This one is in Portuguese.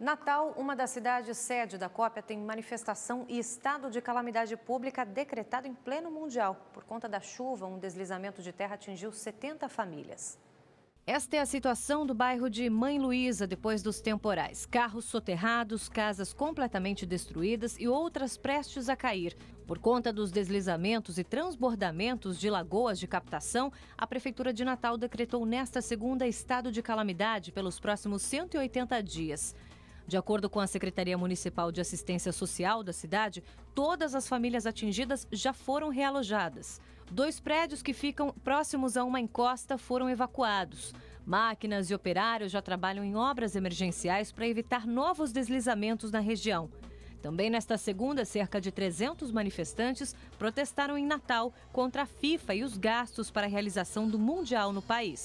Natal, uma das cidades sede da cópia, tem manifestação e estado de calamidade pública decretado em pleno mundial. Por conta da chuva, um deslizamento de terra atingiu 70 famílias. Esta é a situação do bairro de Mãe Luísa depois dos temporais. Carros soterrados, casas completamente destruídas e outras prestes a cair. Por conta dos deslizamentos e transbordamentos de lagoas de captação, a Prefeitura de Natal decretou nesta segunda estado de calamidade pelos próximos 180 dias. De acordo com a Secretaria Municipal de Assistência Social da cidade, todas as famílias atingidas já foram realojadas. Dois prédios que ficam próximos a uma encosta foram evacuados. Máquinas e operários já trabalham em obras emergenciais para evitar novos deslizamentos na região. Também nesta segunda, cerca de 300 manifestantes protestaram em Natal contra a FIFA e os gastos para a realização do Mundial no país.